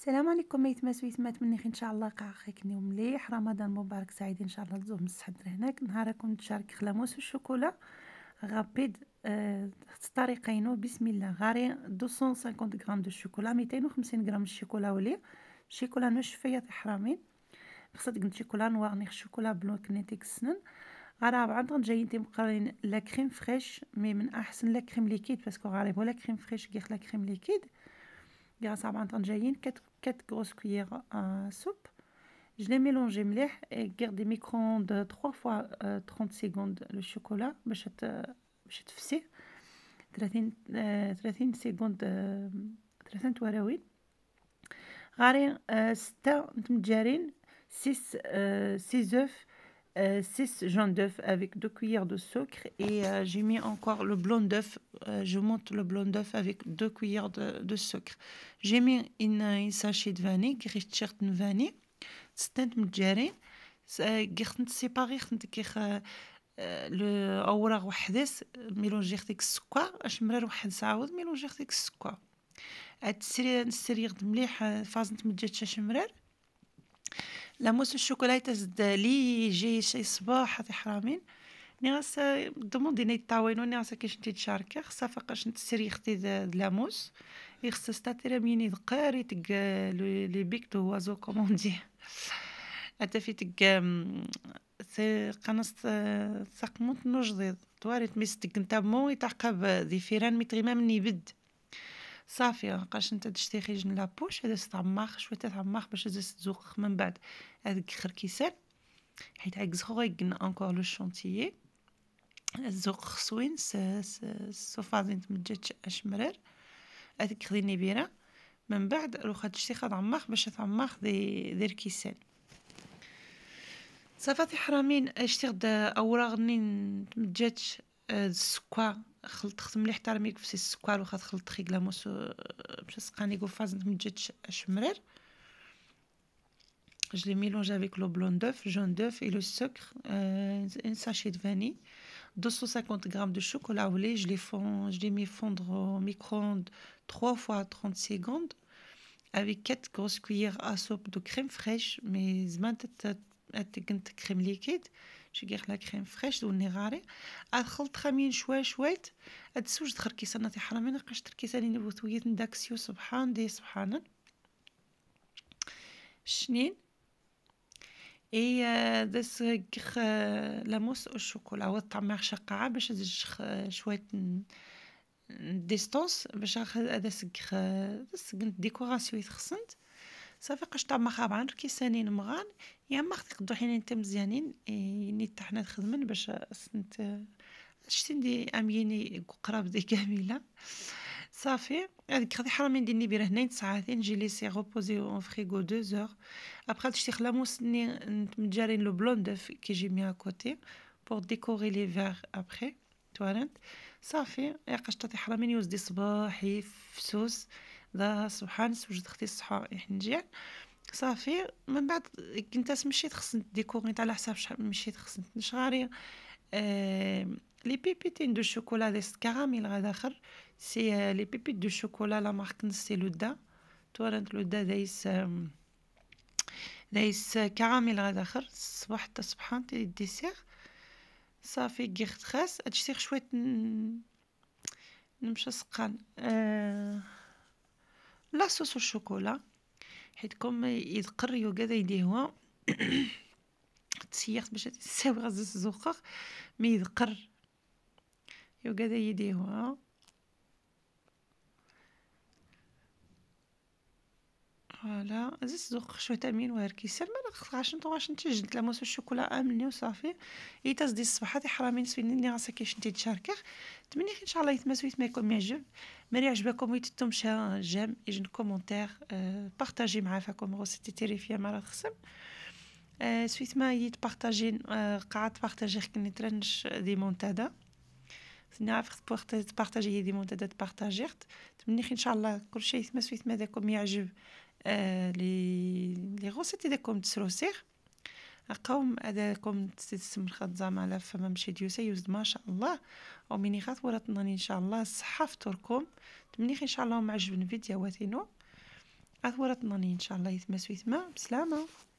السلام عليكم ميت مسويت ما تمنيخ ان شاء الله قاع خيكني ومليح رمضان مبارك سعيد ان شاء الله تزوم الصحة هناك نهاركم تشارك خلاموس والشوكولا غابيد آه طريقينو بسم الله غاري 250 غرام دو الشوكولا 250 غرام الشوكولا ولي شوكولا نشفية حرامين خصك تقنت شوكولا نوار نيخ شوكولا بلو كنيتيك السنن غرا بعض جايين مقارين لا كريم فريش مي من احسن لا كريم ليكيد باسكو غاري ولا كريم فريش كيخ لا كريم ليكيد grâce à de جايين 4 grosses cuillères à soupe je les les مليح et gardez micro-ondes 3 fois 30 euh, secondes le chocolat je باش fais 30 30 secondes 30 secondes. غارين 6 متمجارين 6 6 œufs 6 euh, jaunes d'œufs avec 2 cuillères de sucre et euh, j'ai mis encore le blanc d'œuf. Euh, je monte le blanc d'œuf avec 2 cuillères de, sucre. J'ai mis une, sachet de vanille, grilled vanille. ستات متجارين قرت نسيباغي le aura Je vais avec Je vais mélange موس الشوكولاتة لي جي شي صباح هذي حرامين ني غاس دوموندي ني تعاونو ني غاس كيش نتي تشاركي خصا فاقاش نتسري ختي دلاموس يخص ستاتيرا ميني دقار يتك لي بيك دو وازو كوموندي حتى في تك قنص سقموت نوجديد ميس تك نتا مو يتعقب دي فيران ميتغيما من يبد صافي قاش انت تشتي خرج من لابوش هذا تعماخ شويه تعماخ باش تزيد تزوق من بعد هذاك خر كيسال حيت عكس زخو قلنا انكور لو شونتيي الزوق خصوين س تمجاتش اش مرر هذيك خدي بيرة من بعد روخا تشتي خاد عماخ باش تعماخ دي دير كيسان صافاتي حرامين اشتي غدا اوراغني مجاتش السكوا آه، je les mélange avec le blanc d'œuf, jaune d'œuf et le sucre, euh, un sachet de vanille, 250 g de chocolat au lait. Je les, fond, je les mets fondre au micro-ondes 3 fois 30 secondes avec 4 grosses cuillères à soupe de crème fraîche. Mais كنت كريم ليكيد شي كيخ لا كريم فريش دوني غاري خلط خمين شوي شوي هاد السوج دخل كيسانا حرامي نقاش تركيسة لي نبوتويت نداكسيو سبحان دي سبحان شنين اي آه، داس كيخ آه، لاموس او الشوكولا و الطعم شقعه باش ازج آه، شويه ديستونس باش هذا سكخ سكر ديكوراسيون يتخصنت صافي قشطه مخابعن ركي سنين مغان يا اما خدي قدو حين انت مزيانين ني تحنا حنا خدمن باش سنت شتي ندي اميني قراب دي كامله صافي هذيك خدي حرام ندير نبيره هنا ساعتين نجي لي غوبوزي اون فريغو 2 زور ابخي تشتي خلاموس ني متجارين لو بلوند كيجي مي ا بور ديكوري لي فيغ ابخي توالنت صافي يا قشطه حرامين يوز دي صباحي فسوس لا سبحان وجد اختي الصحة حنجيع صافي من بعد كنت مشيت خصني ديكوريت على حساب شحال مشيت خصني نشغاري آه لي بيبيتين دو شوكولا دي كراميل غدا اخر سي آه، لي بيبيت دو شوكولا لا مارك نسي لودا تورنت لودا دايس آه، دايس كراميل غدا اخر الصباح حتى سبحان تي ديسير صافي كيخت خاس هادشي شويه نمشي سقان آه لاصوص الشوكولا حيت كوم يتقريو كذا يديوها تسيخت باش تساوي غزة الزقاق مي يذقر يو كذا يديوها فوالا زيت زوق شويه تامين مين وهر كيسر ما خاص نتو غاش نتجل لاموس الشوكولا امني وصافي اي تصدي الصباح هذه حرامي نسوي ني راسك كيش نتي نتمنى ان شاء الله سويت ما يكون يعجب مري عجبكم ويتتم شا جام اجن كومونتير أه بارطاجي مع فاكم غو سيتي فيا مرة خصم أه سويت ما يت بارطاجين أه euh، قعدت بارطاجي كني ترنش دي مونتادا نعرف بارطاجي دي مونتادا بارطاجيت نتمنى ان شاء الله كل شيء سويت ما داكم يعجب لي لي غوسيتي داكم تسروسير قوم أداكم تسم الخضام على فما مشي ديوسا يوزد ما شاء الله ميني خاطر ورطناني إن شاء الله الصحة فطوركم تمنيخ إن شاء الله معجبن واتينو أثورتناني إن شاء الله يتمسو يتما بسلامة